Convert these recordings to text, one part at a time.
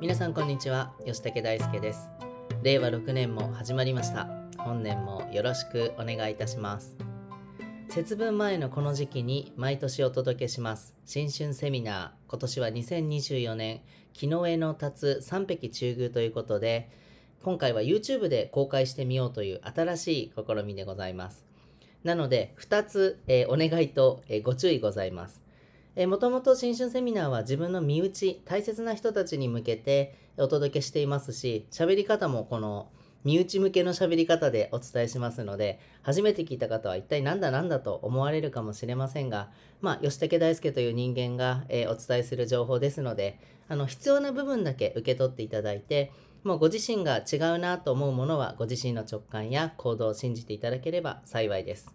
皆さんこんにちは吉武大輔です令和6年も始まりました本年もよろしくお願いいたします節分前のこの時期に毎年お届けします新春セミナー今年は2024年木の絵の立つ3匹中宮ということで今回は YouTube で公開してみようという新しい試みでございますなので2つ、えー、お願いと、えー、ご注意ございますもともと新春セミナーは自分の身内、大切な人たちに向けてお届けしていますし、喋り方もこの身内向けの喋り方でお伝えしますので、初めて聞いた方は一体何だ何だと思われるかもしれませんが、まあ、吉武大輔という人間が、お伝えする情報ですので、あの、必要な部分だけ受け取っていただいて、もうご自身が違うなと思うものは、ご自身の直感や行動を信じていただければ幸いです。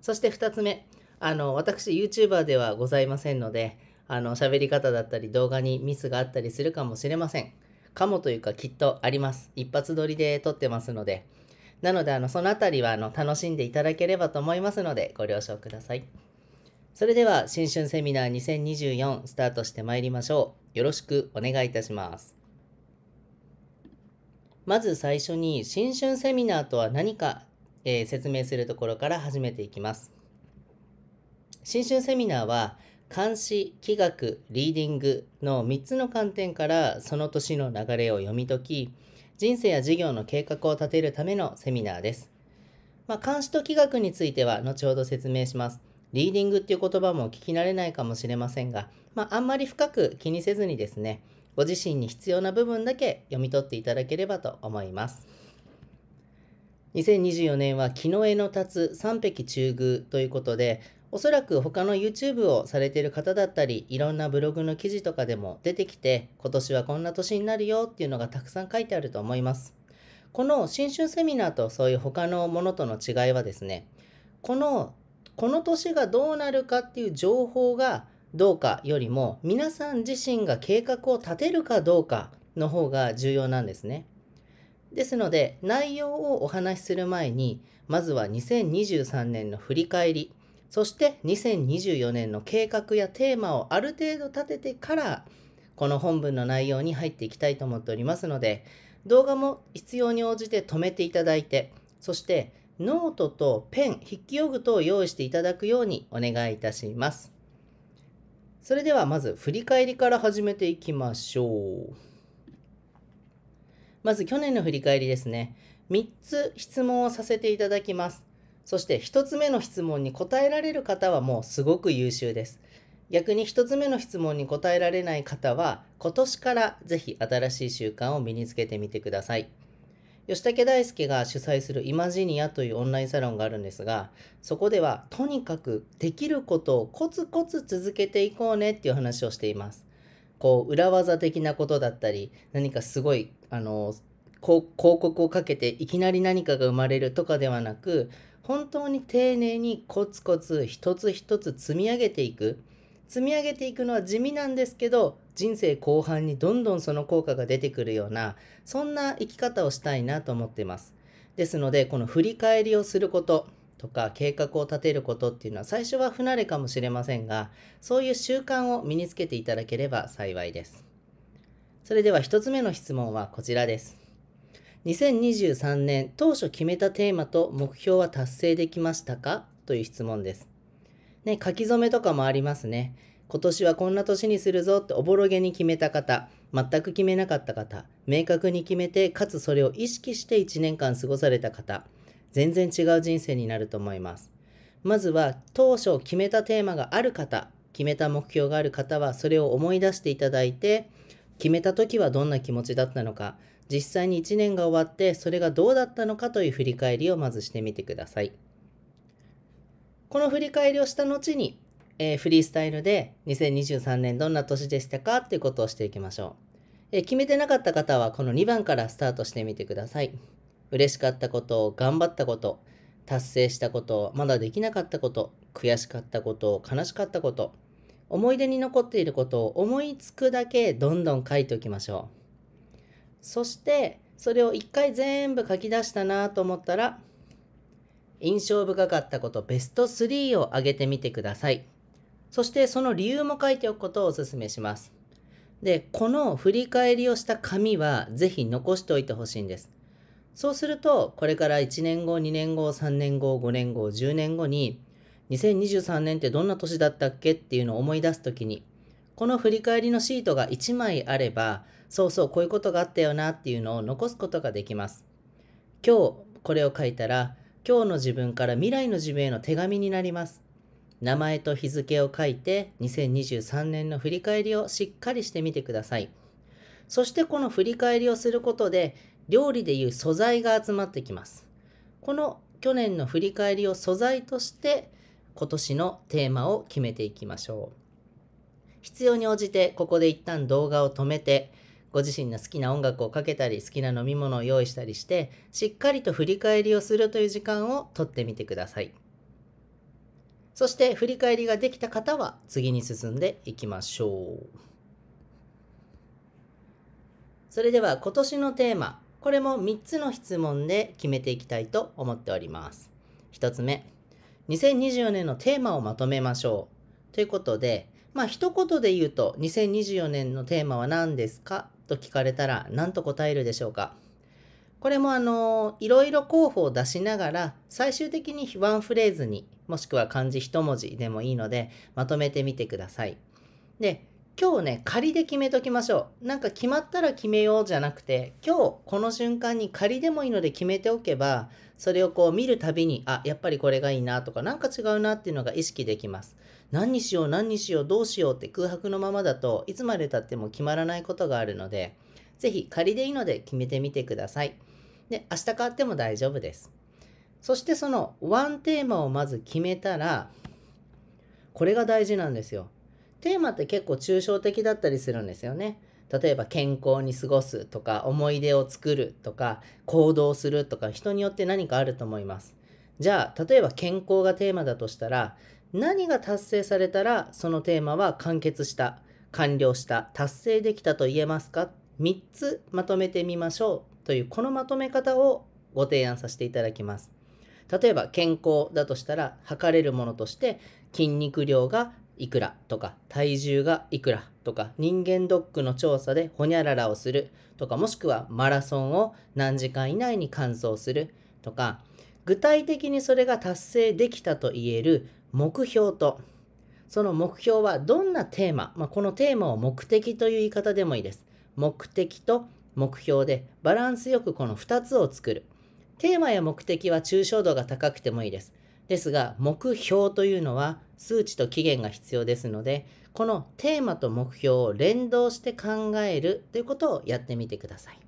そして2つ目、あの、私 YouTuber ではございませんので、あの、喋り方だったり動画にミスがあったりするかもしれません。かもというかきっとあります。一発撮りで撮ってますので。なので、あの、そのあたりは、あの、楽しんでいただければと思いますので、ご了承ください。それでは、新春セミナー2024スタートしてまいりましょう。よろしくお願いいたします。まず最初に、新春セミナーとは何か、えー、説明するところから始めていきます。新春セミナーは漢詩、器楽、リーディングの3つの観点からその年の流れを読み解き、人生や事業の計画を立てるためのセミナーです。まあ、漢詩と器楽については後ほど説明します。リーディングっていう言葉も聞き慣れないかもしれませんが、まあ、あんまり深く気にせずにですね、ご自身に必要な部分だけ読み取っていただければと思います。2024年は「木の絵の立つ三匹中宮」ということでおそらく他の YouTube をされている方だったり、いろんなブログの記事とかでも出てきて、今年はこんな年になるよっていうのがたくさん書いてあると思います。この新春セミナーとそういう他のものとの違いはですね、この、この年がどうなるかっていう情報がどうかよりも、皆さん自身が計画を立てるかどうかの方が重要なんですね。ですので、内容をお話しする前に、まずは2023年の振り返り、そして2024年の計画やテーマをある程度立ててからこの本文の内容に入っていきたいと思っておりますので動画も必要に応じて止めていただいてそしてノートとペン筆記用具等を用意していただくようにお願いいたしますそれではまず振り返りから始めていきましょうまず去年の振り返りですね3つ質問をさせていただきますそして1つ目の質問に答えられる方はもうすごく優秀です。逆に1つ目の質問に答えられない方は今年からぜひ新しい習慣を身につけてみてください。吉武大輔が主催するイマジニアというオンラインサロンがあるんですがそこではとにかくできることをコツコツ続けていこうねっていう話をしています。こう裏技的なことだったり何かすごいあの広告をかけていきなり何かが生まれるとかではなく本当に丁寧にコツコツ一つ一つ積み上げていく積み上げていくのは地味なんですけど人生後半にどんどんその効果が出てくるようなそんな生き方をしたいなと思っていますですのでこの振り返りをすることとか計画を立てることっていうのは最初は不慣れかもしれませんがそういう習慣を身につけていただければ幸いですそれでは1つ目の質問はこちらです2023年当初決めたテーマと目標は達成できましたかという質問です。ね、書き初めとかもありますね。今年はこんな年にするぞっておぼろげに決めた方、全く決めなかった方、明確に決めて、かつそれを意識して1年間過ごされた方、全然違う人生になると思います。まずは当初決めたテーマがある方、決めた目標がある方はそれを思い出していただいて、決めた時はどんな気持ちだったのか、実際に1年が終わってそれがどうだったのかという振り返りをまずしてみてください。この振り返りをした後に、えー、フリースタイルで2023年どんな年でしたかっていうことをしていきましょう、えー、決めてなかった方はこの2番からスタートしてみてください。嬉しかったこと、頑張ったこと、達成したこと、まだできなかったこと、悔しかったこと、悲しかったこと、思い出に残っていることを思いつくだけどんどん書いておきましょう。そしてそれを一回全部書き出したなと思ったら印象深かったことベスト3を挙げてみてください。そしてその理由も書いておくことをお勧めします。で、この振り返りをした紙はぜひ残しておいてほしいんです。そうすると、これから1年後、2年後、3年後、5年後、10年後に、2023年ってどんな年だったっけっていうのを思い出すときに、この振り返りのシートが1枚あれば、そうそう、こういうことがあったよなっていうのを残すことができます。今日これを書いたら、今日の自分から未来の自分への手紙になります。名前と日付を書いて、2023年の振り返りをしっかりしてみてください。そしてこの振り返りをすることで、料理でいう素材が集まってきます。この去年の振り返りを素材として今年のテーマを決めていきましょう。必要に応じてここで一旦動画を止めてご自身の好きな音楽をかけたり、好きな飲み物を用意したりして、しっかりと振り返りをするという時間をとってみてください。そして振り返りができた方は次に進んでいきましょう。それでは今年のテーマ、これも3つの質問で決めていきたいと思っております。1つ目、2024年のテーマをまとめましょう。ということで、まあ一言で言うと2024年のテーマは何ですかと聞かれたら何と答えるでしょうかこれもあのいろいろ候補を出しながら最終的にワンフレーズにもしくは漢字一文字でもいいのでまとめてみてください。で今日ね仮で決めときましょう。なんか決まったら決めようじゃなくて今日この瞬間に仮でもいいので決めておけばそれをこう見るたびにあやっぱりこれがいいなとかなんか違うなっていうのが意識できます。何にしよう何にしようどうしようって空白のままだといつまでたっても決まらないことがあるので是非仮でいいので決めてみてください。で明日変わっても大丈夫です。そしてそのワンテーマをまず決めたらこれが大事なんですよ。テーマって結構抽象的だったりするんですよね。例えば健康に過ごすとか思い出を作るとか行動するとか人によって何かあると思います。じゃあ例えば健康がテーマだとしたら何が達成されたらそのテーマは完結した完了した達成できたと言えますか3つまとめてみましょうというこのまとめ方をご提案させていただきます例えば健康だとしたら測れるものとして筋肉量がいくらとか体重がいくらとか人間ドックの調査でホニャララをするとかもしくはマラソンを何時間以内に完走するとか具体的にそれが達成できたと言える目標と、その目標はどんなテーマ、まあ、このテーマを目的という言い方でもいいです。目的と目標でバランスよくこの2つを作る。テーマや目的は抽象度が高くてもいいです。ですが、目標というのは数値と期限が必要ですので、このテーマと目標を連動して考えるということをやってみてください。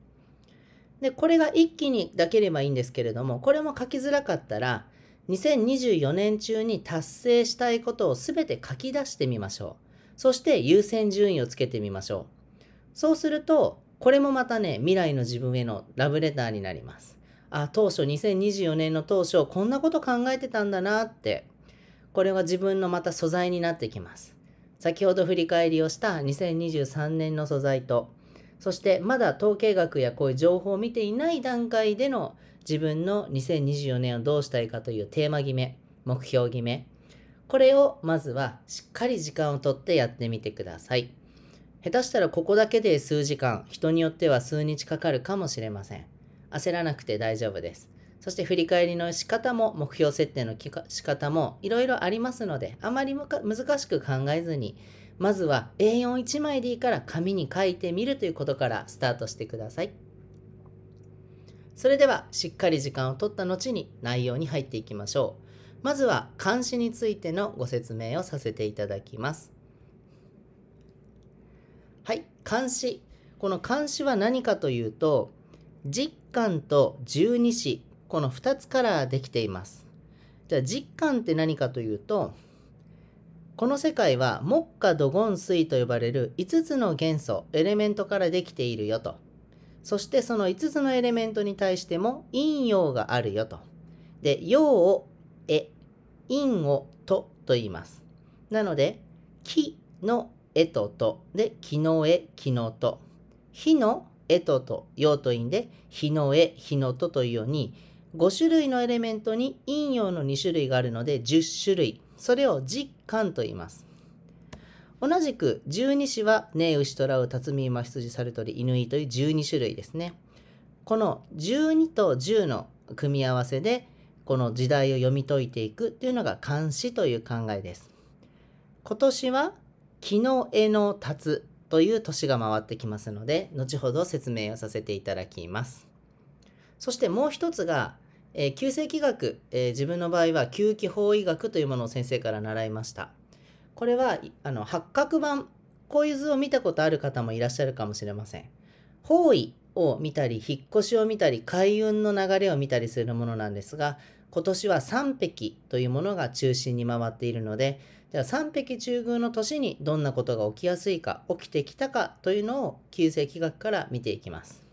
で、これが一気にだければいいんですけれども、これも書きづらかったら、2024年中に達成したいことを全て書き出してみましょう。そして優先順位をつけてみましょう。そうすると、これもまたね、未来の自分へのラブレターになります。あ、当初、2024年の当初、こんなこと考えてたんだなって、これは自分のまた素材になってきます。先ほど振り返りをした2023年の素材と、そしてまだ統計学やこういう情報を見ていない段階での自分の2024年をどうしたいかというテーマ決め、目標決め、これをまずはしっかり時間をとってやってみてください。下手したらここだけで数時間、人によっては数日かかるかもしれません。焦らなくて大丈夫です。そして振り返りの仕方も目標設定の仕方もいろいろありますので、あまり難しく考えずにまずは A41 枚でいいから紙に書いてみるということからスタートしてください。それではしっかり時間を取った後に内容に入っていきましょう。まずは監視についてのご説明をさせていただきます。はい、監視。この監視は何かというと、実感と十二支、この2つからできています。じゃあ実感って何かというと、この世界は木下土言水と呼ばれる5つの元素、エレメントからできているよと。そしてその5つのエレメントに対しても陰陽があるよと。で、陽をえ、陰をとと言います。なので、木のえととで、木のえ、木のと。火のえとと、陽と陰で、火のえ、火のとというように、5種類のエレメントに陰陽の2種類があるので10種類それを実感と言います。同じく十二支は、ね、牛とらう、辰巳、馬羊、猿鳥、犬という十二種類ですね。この12と10の組み合わせで、この時代を読み解いていくというのが漢詩という考えです。今年は、木の絵の立つという年が回ってきますので、後ほど説明をさせていただきます。そしてもう一つが、えー、旧世学、えー、自分の場合は旧気法医学というものを先生から習いました。これはあの八角板、こういう図を見たことある方もいらっしゃるかもしれません。方位を見たり、引っ越しを見たり、開運の流れを見たりするものなんですが、今年は3匹というものが中心に回っているので、じゃあ3匹中宮の年にどんなことが起きやすいか、起きてきたかというのを旧世気学から見ていきます。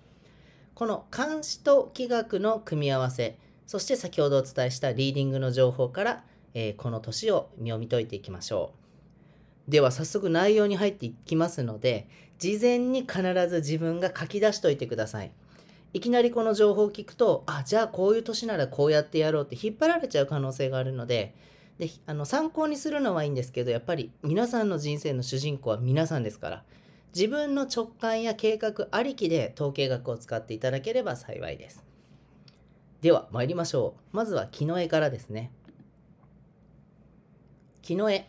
この監視と気学の組み合わせ、そして先ほどお伝えしたリーディングの情報から、えー、この年を読み解いていきましょう。では早速内容に入っていきますので、事前に必ず自分が書き出しといてください。いきなりこの情報を聞くと、あ、じゃあこういう年ならこうやってやろうって引っ張られちゃう可能性があるので、であの参考にするのはいいんですけどやっぱり皆さんの人生の主人公は皆さんですから自分の直感や計画ありきで統計学を使っていただければ幸いです。では参りましょう。まずは木の絵からですね。木の絵。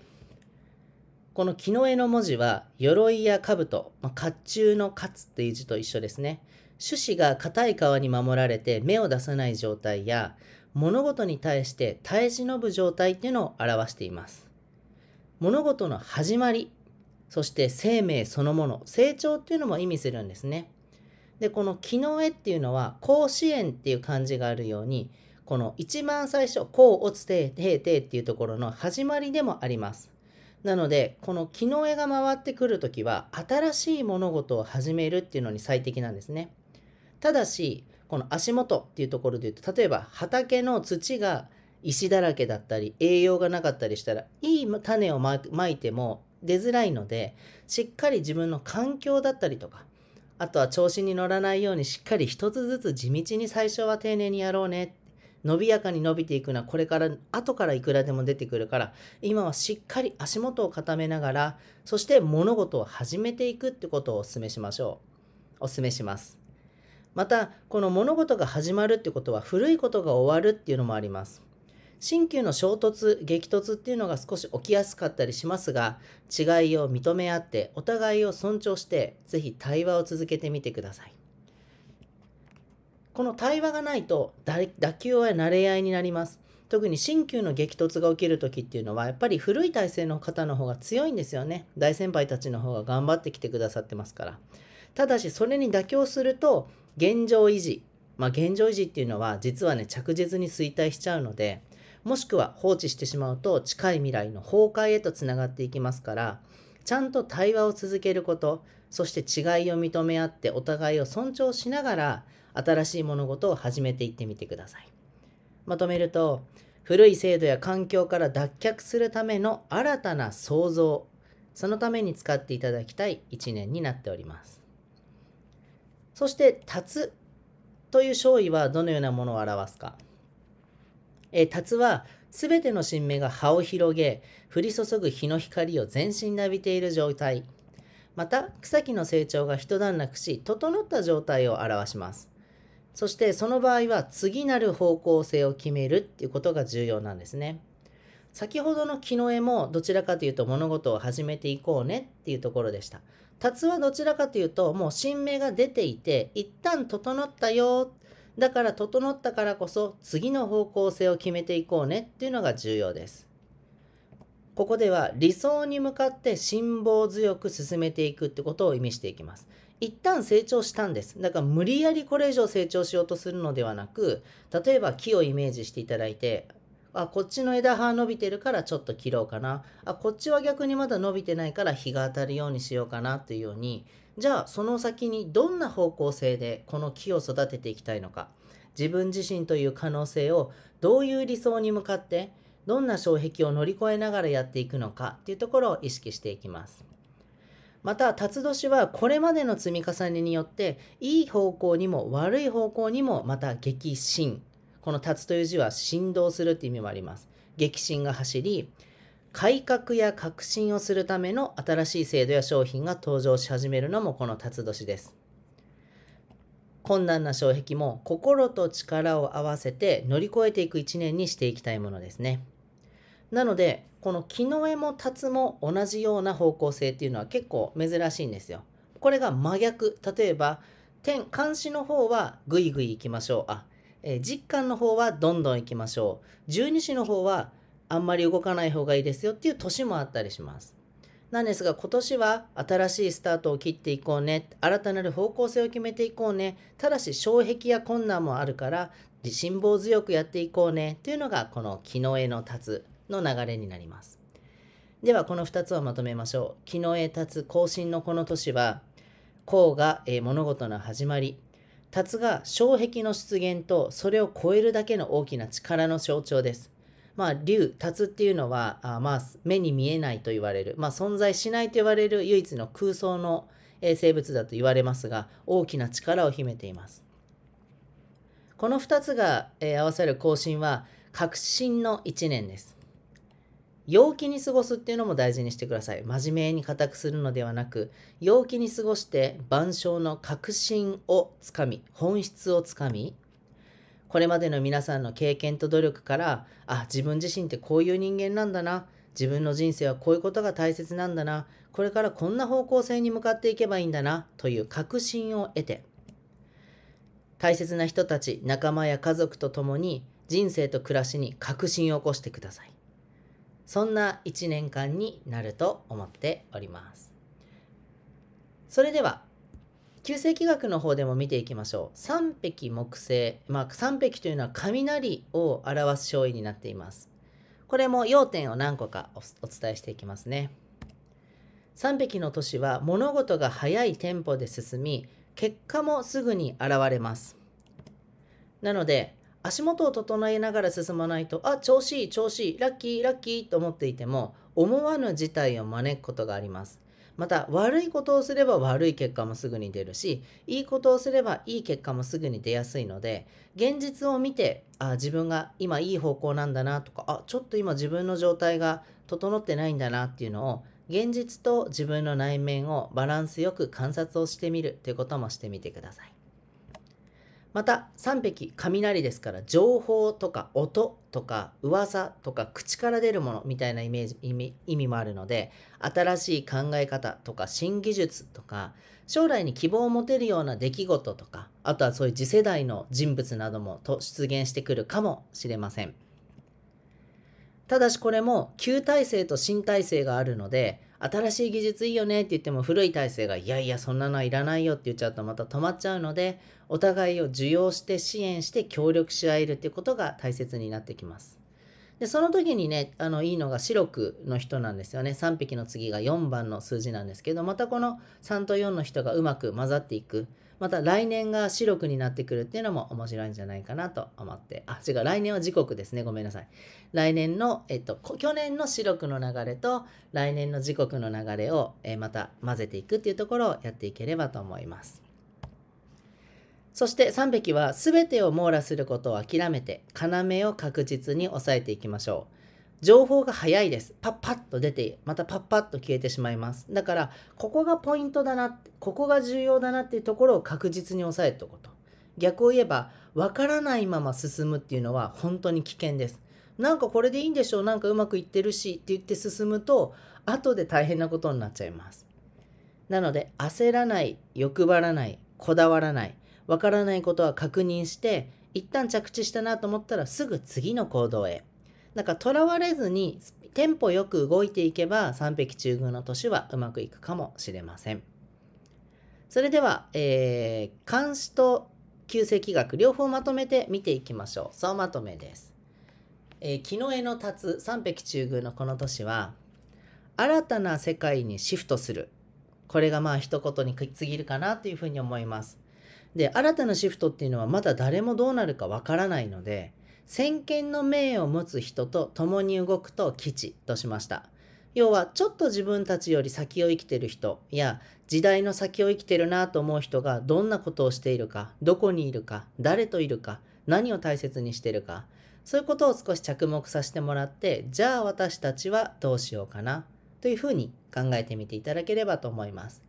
この木の絵の文字は、鎧や兜、まあ、甲冑の勝つっていう字と一緒ですね。種子が硬い皮に守られて芽を出さない状態や、物事に対して耐え忍ぶ状態っていうのを表しています。物事の始まり、そして生命そのもの、成長っていうのも意味するんですね。でこの「木の絵」っていうのは「甲子園」っていう漢字があるようにこの一番最初「甲乙ててっていうところの始まりでもあります。なのでこの「木の絵」が回ってくる時は新しい物事を始めるっていうのに最適なんですね。ただしこの足元っていうところで言うと例えば畑の土が石だらけだったり栄養がなかったりしたらいい種をまいても出づらいのでしっかり自分の環境だったりとかあとは調子に乗らないようにしっかり一つずつ地道に最初は丁寧にやろうね。伸びやかに伸びていくのはこれから後からいくらでも出てくるから今はしっかり足元を固めながらそして物事を始めていくってことをお勧めしましょうお勧めしますまたこの物事が始まるってことは古いことが終わるっていうのもあります新旧の衝突、激突っていうのが少し起きやすかったりしますが、違いを認め合って、お互いを尊重して、是非対話を続けてみてください。この対話がないと、打球は慣れ合いになります。特に新旧の激突が起きる時っていうのはやっぱり古い体制の方の方が強いんですよね大先輩たちの方が頑張ってきてくださってますからただしそれに妥協すると現状維持まあ現状維持っていうのは実はね着実に衰退しちゃうのでもしくは放置してしまうと近い未来の崩壊へとつながっていきますからちゃんと対話を続けることそして違いを認め合ってお互いを尊重しながら新しい物事を始めていってみてくださいまとめると古い制度や環境から脱却するための新たな創造そのために使っていただきたい一年になっておりますそして「立つ」という勝意はどのようなものを表すかえー、ツはすべての新芽が葉を広げ、降り注ぐ日の光を全身で浴びている状態。また、草木の成長が一段落し、整った状態を表します。そしてその場合は次なる方向性を決めるっていうことが重要なんですね。先ほどの木の絵もどちらかというと物事を始めていこうねっていうところでした。タツはどちらかというともう新芽が出ていて一旦整ったよだから整ったからこそ次の方向性を決めていこうねっていうのが重要です。ここでは理想に向かって辛抱強く進めていくってことを意味していきます。一旦成長したんです。だから無理やりこれ以上成長しようとするのではなく、例えば木をイメージしていただいて、あこっちの枝葉伸びてるからちょっと切ろうかなあこっちは逆にまだ伸びてないから日が当たるようにしようかなというようにじゃあその先にどんな方向性でこの木を育てていきたいのか自分自身という可能性をどういう理想に向かってどんな障壁を乗り越えながらやっていくのかっていうところを意識していきます。また辰年はこれまでの積み重ねによっていい方向にも悪い方向にもまた激進この立つという字は振動するって意味もあります。激震が走り、改革や革新をするための新しい制度や商品が登場し始めるのもこの辰年です。困難な障壁も心と力を合わせて乗り越えていく一年にしていきたいものですね。なので、この木の絵も辰も同じような方向性っていうのは結構珍しいんですよ。これが真逆。例えば、天、監視の方はぐいぐい行きましょう。あ、えー、実感の方はどんどん行きましょう。十二支の方はあんまり動かない方がいいですよっていう年もあったりします。なんですが今年は新しいスタートを切っていこうね、新たなる方向性を決めていこうね、ただし障壁や困難もあるから辛抱強くやっていこうねというのがこの「木の絵の立つ」の流れになります。ではこの2つをまとめましょう。木の絵立つ更新のこの年は「こうが、えー、物事の始まり」達が障壁の出現とそれを超えるだけの大きな力の象徴です。まあ、竜、達っていうのは、あまあ、目に見えないと言われる、まあ、存在しないと言われる唯一の空想の生物だと言われますが、大きな力を秘めています。この2つが、えー、合わさる更新は、革新の1年です。陽気に過ごすっていうのも大事にしてください。真面目に固くするのではなく、陽気に過ごして万象の核心をつかみ、本質をつかみ、これまでの皆さんの経験と努力から、あ、自分自身ってこういう人間なんだな、自分の人生はこういうことが大切なんだな、これからこんな方向性に向かっていけばいいんだな、という確信を得て、大切な人たち、仲間や家族と共に人生と暮らしに確信を起こしてください。そんな1年間になると思っております。それでは、旧星気学の方でも見ていきましょう。三匹木星。まあ、三匹というのは雷を表す勝因になっています。これも要点を何個かお伝えしていきますね。三匹の都市は物事が速いテンポで進み、結果もすぐに現れます。なので、足元を整えながら進まないと、あ、調子いい、調子いい、ラッキー、ラッキーと思っていても、思わぬ事態を招くことがあります。また、悪いことをすれば悪い結果もすぐに出るし、いいことをすればいい結果もすぐに出やすいので、現実を見て、あ、自分が今いい方向なんだなとか、あ、ちょっと今自分の状態が整ってないんだなっていうのを、現実と自分の内面をバランスよく観察をしてみるということもしてみてください。また3匹雷ですから情報とか音とか噂とか口から出るものみたいなイメージ意味意味もあるので新しい考え方とか新技術とか将来に希望を持てるような出来事とかあとはそういう次世代の人物などもと出現してくるかもしれませんただしこれも旧体制と新体制があるので新しい技術いいよねって言っても古い体制がいやいやそんなのはいらないよって言っちゃうとまた止まっちゃうのでお互いを受容して支援して協力し合えるっていうことが大切になってきます。でその時にねあのいいのが四六の人なんですよね3匹の次が4番の数字なんですけどまたこの3と4の人がうまく混ざっていくまた来年が白くになってくるっていうのも面白いんじゃないかなと思って、あ、違う、来年は時刻ですね。ごめんなさい。来年の、えっと、去年の四六の流れと来年の時刻の流れを、えまた混ぜていくっていうところをやっていければと思います。そして3匹は全てを網羅することを諦めて要を確実に抑えていきましょう。情報が早いです。パッパッと出て、またパッパッと消えてしまいます。だから、ここがポイントだな、ここが重要だなっていうところを確実に押さえておくと。逆を言えば、わからないまま進むっていうのは本当に危険です。なんかこれでいいんでしょう、なんかうまくいってるしって言って進むと、後で大変なことになっちゃいます。なので、焦らない、欲張らない、こだわらない、わからないことは確認して、一旦着地したなと思ったらすぐ次の行動へ。だからとらわれずにテンポよく動いていけば三匹中宮の年はうまくいくかもしれません。それでは、えー、漢詩と旧世紀学両方まとめて見ていきましょう。総まとめです。えー、木の絵の立つ三匹中宮のこの年は新たな世界にシフトする。これがまあ一言につぎるかなというふうに思います。で新たなシフトっていうのはまだ誰もどうなるかわからないので先見の明を持つ人と共に動くと吉としました。要は、ちょっと自分たちより先を生きてる人や、時代の先を生きてるなと思う人がどんなことをしているか、どこにいるか、誰といるか、何を大切にしてるか、そういうことを少し着目させてもらって、じゃあ私たちはどうしようかな、というふうに考えてみていただければと思います。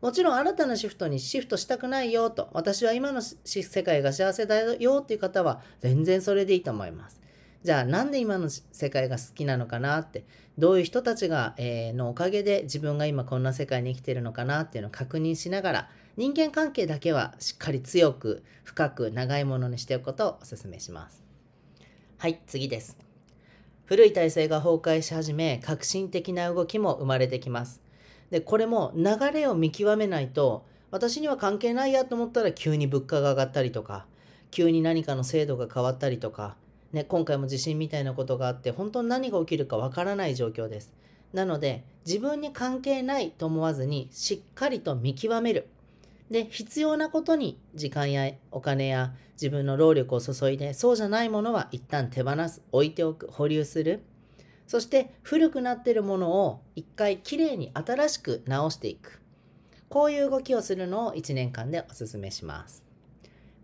もちろん新たなシフトにシフトしたくないよと、私は今の世界が幸せだよっていう方は全然それでいいと思います。じゃあなんで今の世界が好きなのかなって、どういう人たちが、えー、のおかげで自分が今こんな世界に生きてるのかなっていうのを確認しながら、人間関係だけはしっかり強く、深く、長いものにしておくことをお勧めします。はい、次です。古い体制が崩壊し始め、革新的な動きも生まれてきます。で、これも流れを見極めないと、私には関係ないやと思ったら急に物価が上がったりとか、急に何かの制度が変わったりとか、ね、今回も地震みたいなことがあって、本当に何が起きるかわからない状況です。なので、自分に関係ないと思わずに、しっかりと見極める。で、必要なことに時間やお金や自分の労力を注いで、そうじゃないものは一旦手放す、置いておく、保留する。そして古くなっているものを一回きれいに新しく直していく。こういう動きをするのを1年間でおすすめします。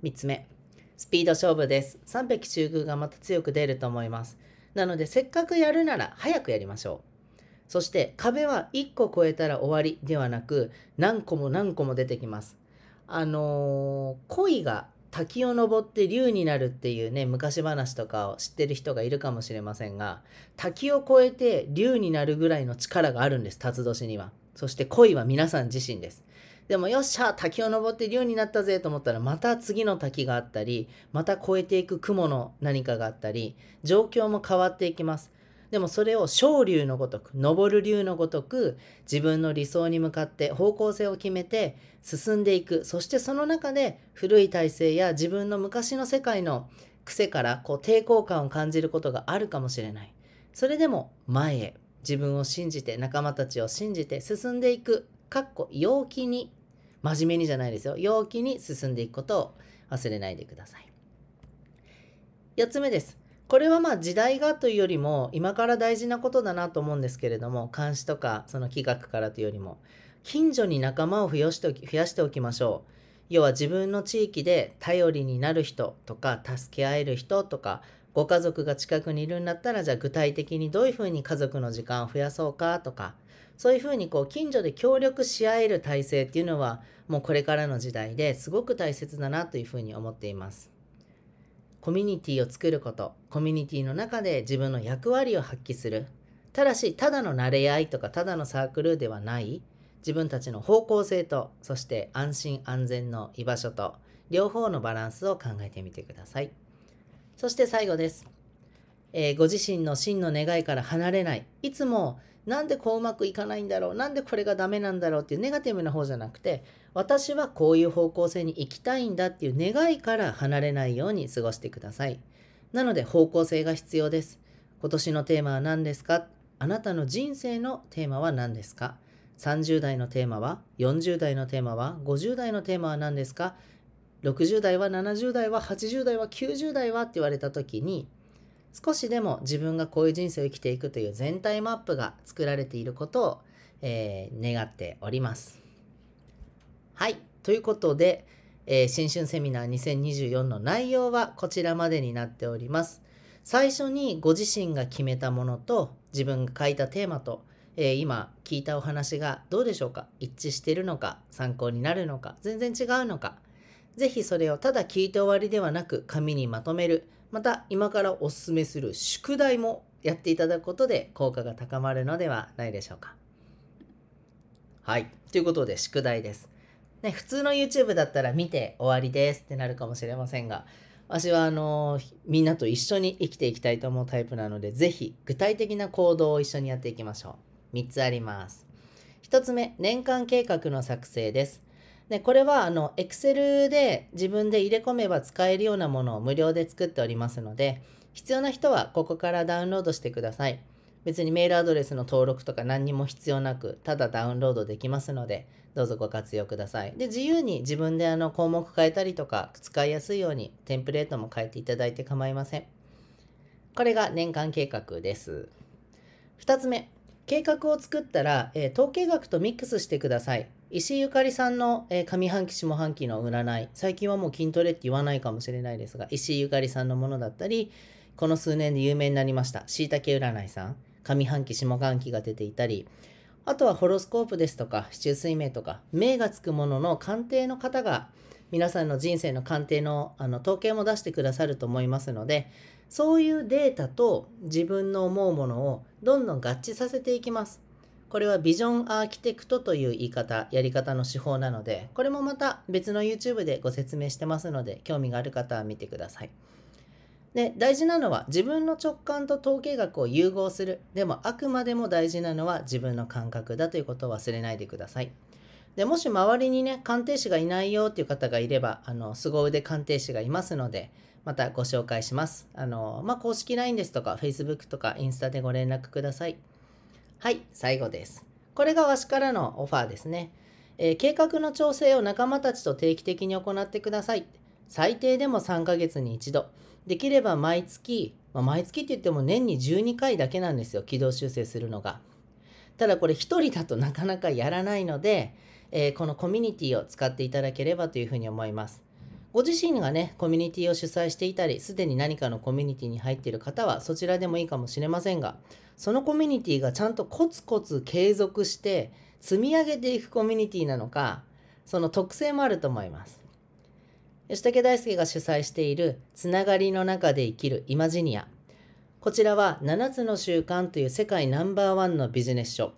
3つ目、スピード勝負です。3匹中空がまた強く出ると思います。なのでせっかくやるなら早くやりましょう。そして壁は1個超えたら終わりではなく何個も何個も出てきます。あのー、恋が滝を登って竜になるっていうね、昔話とかを知ってる人がいるかもしれませんが、滝を越えて竜になるぐらいの力があるんです、辰年には。そして恋は皆さん自身です。でもよっしゃ滝を登って竜になったぜと思ったらまた次の滝があったりまた越えていく雲の何かがあったり状況も変わっていきますでもそれを昇竜のごとく、昇る竜のごとく、自分の理想に向かって方向性を決めて進んでいく。そしてその中で古い体制や自分の昔の世界の癖からこう抵抗感を感じることがあるかもしれない。それでも前へ自分を信じて仲間たちを信じて進んでいく。かっこ陽気に、真面目にじゃないですよ。陽気に進んでいくことを忘れないでください。4つ目です。これはまあ時代がというよりも今から大事なことだなと思うんですけれども監視とかその企画からというよりも近所に仲間を増やしておき増やしておきましょう要は自分の地域で頼りになる人とか助け合える人とかご家族が近くにいるんだったらじゃあ具体的にどういうふうに家族の時間を増やそうかとかそういうふうにこう近所で協力し合える体制っていうのはもうこれからの時代ですごく大切だなというふうに思っています。コミュニティを作ること、コミュニティの中で自分の役割を発揮する。ただし、ただの慣れ合いとか、ただのサークルではない、自分たちの方向性と、そして安心安全の居場所と、両方のバランスを考えてみてください。そして最後です。えー、ご自身の真の願いから離れない、いつもなんでこううまくいかないんだろうなんでこれがダメなんだろうっていうネガティブな方じゃなくて私はこういう方向性に行きたいんだっていう願いから離れないように過ごしてくださいなので方向性が必要です今年のテーマは何ですかあなたの人生のテーマは何ですか30代のテーマは40代のテーマは50代のテーマは何ですか60代は70代は80代は90代はって言われた時に少しでも自分がこういう人生を生きていくという全体マップが作られていることを、えー、願っております。はい。ということで、えー、新春セミナー2024の内容はこちらまでになっております。最初にご自身が決めたものと自分が書いたテーマと、えー、今聞いたお話がどうでしょうか一致しているのか参考になるのか全然違うのかぜひそれをただ聞いて終わりではなく紙にまとめるまた今からおすすめする宿題もやっていただくことで効果が高まるのではないでしょうか。はい。ということで宿題です。ね、普通の YouTube だったら見て終わりですってなるかもしれませんが、私はあのー、みんなと一緒に生きていきたいと思うタイプなので、是非具体的な行動を一緒にやっていきましょう。3つあります。1つ目、年間計画の作成です。でこれはあの Excel で自分で入れ込めば使えるようなものを無料で作っておりますので必要な人はここからダウンロードしてください。別にメールアドレスの登録とか何にも必要なくただダウンロードできますのでどうぞご活用ください。で自由に自分であの項目変えたりとか使いやすいようにテンプレートも変えていただいて構いません。これが年間計画です。2つ目計画を作ったら、えー、統計学とミックスしてください。石井ゆかりさんの、えー、上半期下半期の占い最近はもう筋トレって言わないかもしれないですが石井ゆかりさんのものだったりこの数年で有名になりましたしいたけ占いさん上半期下半期が出ていたりあとはホロスコープですとか市中水命とか名がつくものの鑑定の方が皆さんの人生の鑑定のあの統計も出してくださると思いますのでそういうデータと自分の思うものをどんどん合致させていきますこれはビジョンアーキテクトという言い方、やり方の手法なので、これもまた別の YouTube でご説明してますので、興味がある方は見てください。で、大事なのは自分の直感と統計学を融合する。でもあくまでも大事なのは自分の感覚だということを忘れないでください。でもし周りにね鑑定士がいないよっていう方がいればあの凄腕鑑定士がいますのでまたご紹介しますあの、まあ、公式 LINE ですとか Facebook とかインスタでご連絡くださいはい、最後です。これがわしからのオファーですね。えー、計画の調整を仲間たちと定期的に行ってください。最低でも3ヶ月に1度。できれば毎月、まあ、毎月って言っても年に12回だけなんですよ、軌道修正するのが。ただこれ1人だとなかなかやらないので、えー、このコミュニティを使っていただければというふうに思います。ご自身がね、コミュニティを主催していたり、すでに何かのコミュニティに入っている方は、そちらでもいいかもしれませんが、そのコミュニティがちゃんとコツコツ継続して積み上げていくコミュニティなのかその特性もあると思います吉武大輔が主催している「つながりの中で生きるイマジニア」こちらは7つの習慣という世界ナンバーワンのビジネス書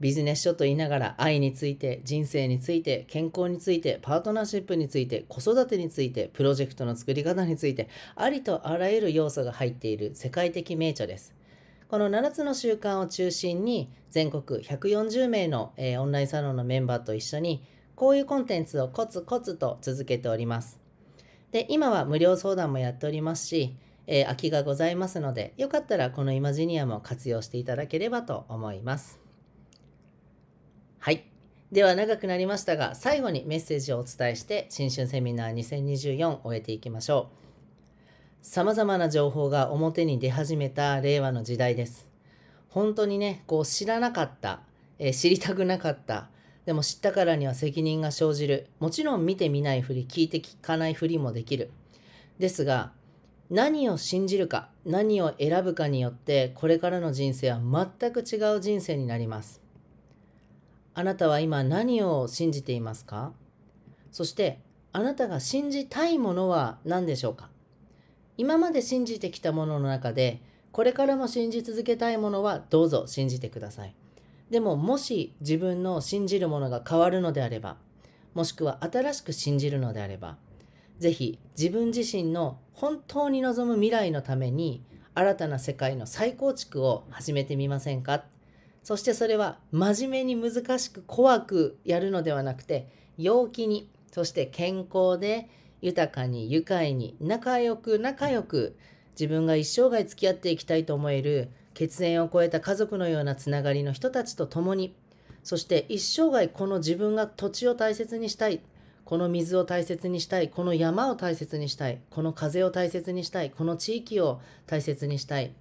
ビジネス書と言いながら愛について人生について健康についてパートナーシップについて子育てについてプロジェクトの作り方についてありとあらゆる要素が入っている世界的名著ですこの7つの習慣を中心に全国140名の、えー、オンラインサロンのメンバーと一緒にこういうコンテンツをコツコツと続けております。で、今は無料相談もやっておりますし、えー、空きがございますので、よかったらこのイマジニアも活用していただければと思います。はい。では長くなりましたが、最後にメッセージをお伝えして、新春セミナー2024を終えていきましょう。様々な情報が表に出始めた令和の時代です。本当にね、こう知らなかった、えー、知りたくなかった、でも知ったからには責任が生じる。もちろん見てみないふり、聞いて聞かないふりもできる。ですが、何を信じるか、何を選ぶかによって、これからの人生は全く違う人生になります。あなたは今何を信じていますかそして、あなたが信じたいものは何でしょうか今まで信じてきたものの中でこれからも信じ続けたいものはどうぞ信じてくださいでももし自分の信じるものが変わるのであればもしくは新しく信じるのであれば是非自分自身の本当に望む未来のために新たな世界の再構築を始めてみませんかそしてそれは真面目に難しく怖くやるのではなくて陽気にそして健康で豊かに愉快に仲良く仲良く自分が一生涯付き合っていきたいと思える血縁を超えた家族のようなつながりの人たちと共にそして一生涯この自分が土地を大切にしたいこの水を大切にしたいこの山を大切にしたいこの風を大切にしたいこの地域を大切にしたい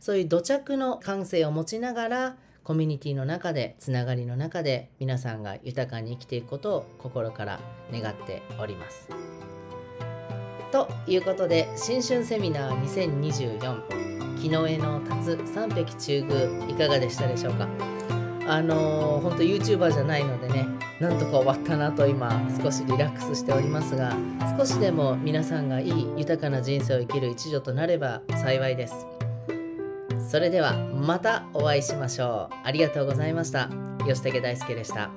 そういう土着の感性を持ちながらコミュニティの中でつながりの中で皆さんが豊かに生きていくことを心から願っております。ということで新春セミナー2024木の上の立つ三匹中宮いかがでしたでしょうかあのー、ほんと YouTuber じゃないのでねなんとか終わったなと今少しリラックスしておりますが少しでも皆さんがいい豊かな人生を生きる一助となれば幸いですそれではまたお会いしましょうありがとうございました吉武大輔でした